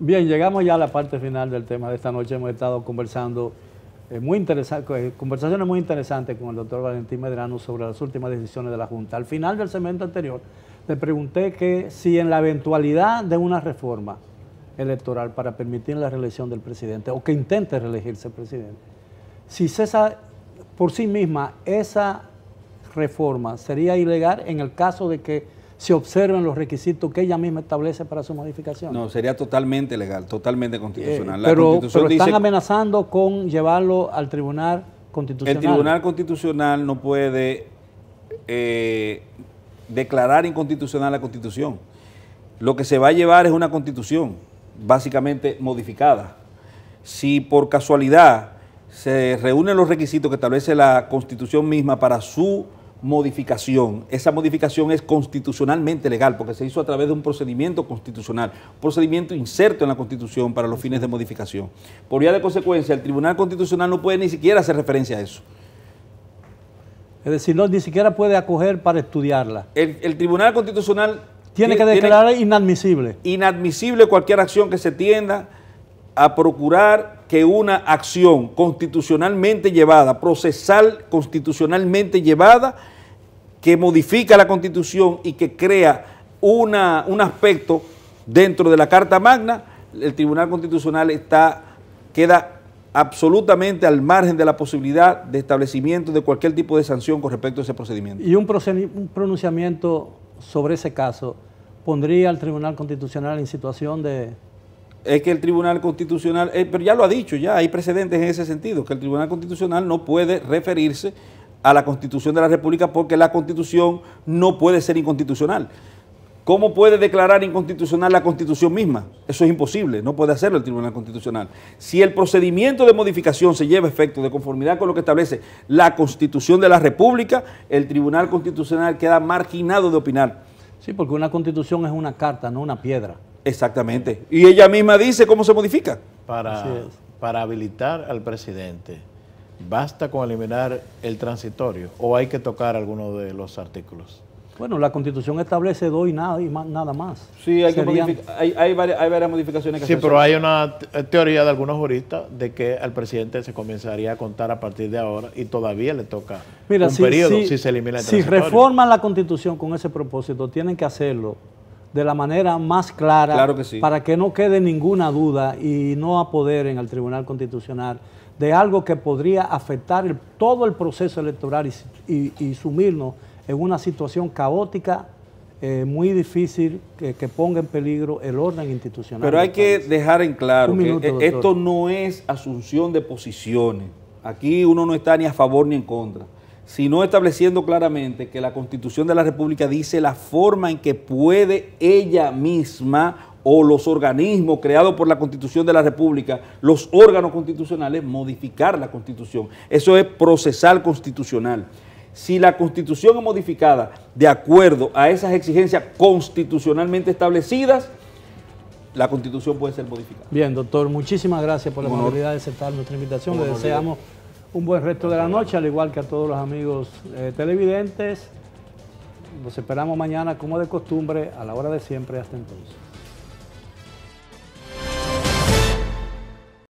Bien, llegamos ya a la parte final del tema de esta noche. Hemos estado conversando eh, muy interesante, eh, conversaciones muy interesantes con el doctor Valentín Medrano sobre las últimas decisiones de la Junta. Al final del segmento anterior, le pregunté que si en la eventualidad de una reforma electoral para permitir la reelección del presidente o que intente reelegirse presidente, si cesa por sí misma esa reforma sería ilegal en el caso de que se observan los requisitos que ella misma establece para su modificación. No, sería totalmente legal, totalmente eh, constitucional. pero, están amenazando con llevarlo al Tribunal Constitucional. El Tribunal Constitucional no puede eh, declarar inconstitucional la Constitución. Lo que se va a llevar es una Constitución básicamente modificada. Si por casualidad se reúnen los requisitos que establece la Constitución misma para su modificación. Esa modificación es constitucionalmente legal porque se hizo a través de un procedimiento constitucional, procedimiento inserto en la Constitución para los fines de modificación. Por vía de consecuencia, el Tribunal Constitucional no puede ni siquiera hacer referencia a eso. Es decir, no, ni siquiera puede acoger para estudiarla. El, Tribunal Constitucional... Tiene que declarar inadmisible. Inadmisible cualquier acción que se tienda a procurar que una acción constitucionalmente llevada, procesal constitucionalmente llevada, que modifica la constitución y que crea una, un aspecto dentro de la Carta Magna, el Tribunal Constitucional está, queda absolutamente al margen de la posibilidad de establecimiento de cualquier tipo de sanción con respecto a ese procedimiento. Y un, pronunciamiento sobre ese caso pondría al Tribunal Constitucional en situación de... Es que el Tribunal Constitucional, eh, pero ya lo ha dicho, ya hay precedentes en ese sentido, que el Tribunal Constitucional no puede referirse a la Constitución de la República porque la Constitución no puede ser inconstitucional. ¿Cómo puede declarar inconstitucional la Constitución misma? Eso es imposible, no puede hacerlo el Tribunal Constitucional. Si el procedimiento de modificación se lleva a efecto de conformidad con lo que establece la Constitución de la República, el Tribunal Constitucional queda marginado de opinar. Sí, porque una Constitución es una carta, no una piedra. Exactamente. Y ella misma dice cómo se modifica. Para, para habilitar al presidente ¿Basta con eliminar el transitorio o hay que tocar alguno de los artículos? Bueno, la constitución establece dos y nada, y más, nada más. Sí, hay, que hay, hay, varias, modificaciones Sí, pero hay una eh, teoría de algunos juristas de que al presidente se comenzaría a contar a partir de ahora y todavía le toca un periodo si, se elimina el Si reforman la constitución con ese propósito, tienen que hacerlo de la manera más clara para que no quede ninguna duda y no apoderen al Tribunal Constitucional de algo que podría afectar todo el proceso electoral y, sumirnos en una situación caótica. Eh, muy difícil que, ponga en peligro el orden institucional. Pero hay que dejar en claro que e-, esto no es asunción de posiciones. Aquí uno no está ni a favor ni en contra, sino estableciendo claramente que la Constitución de la República dice la forma en que puede ella misma o los organismos creados por la Constitución de la República, los órganos constitucionales, modificar la Constitución. Eso es procesal constitucional. Si la Constitución es modificada de acuerdo a esas exigencias constitucionalmente establecidas, la Constitución puede ser modificada. Bien, doctor, muchísimas gracias por la bueno, de aceptar nuestra invitación. Le deseamos un buen resto de la noche, al igual que a todos los amigos eh, televidentes. nos esperamos mañana, como de costumbre, a la hora de siempre. Hasta entonces.